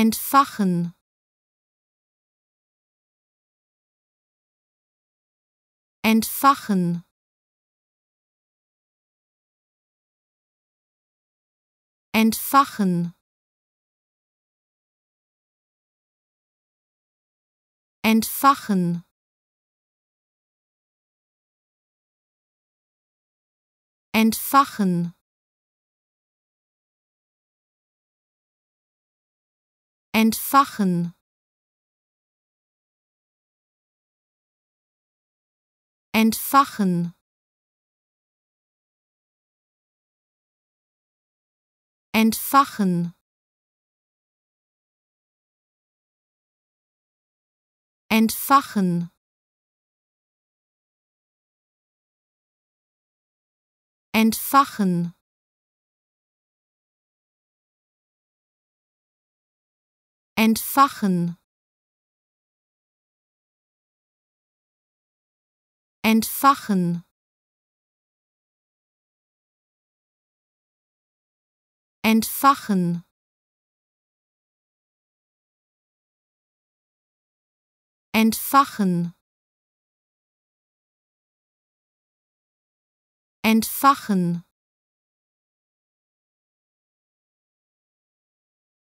entfachen entfachen entfachen entfachen entfachen entfachen entfachen entfachen entfachen entfachen entfachen entfachen entfachen entfachen entfachen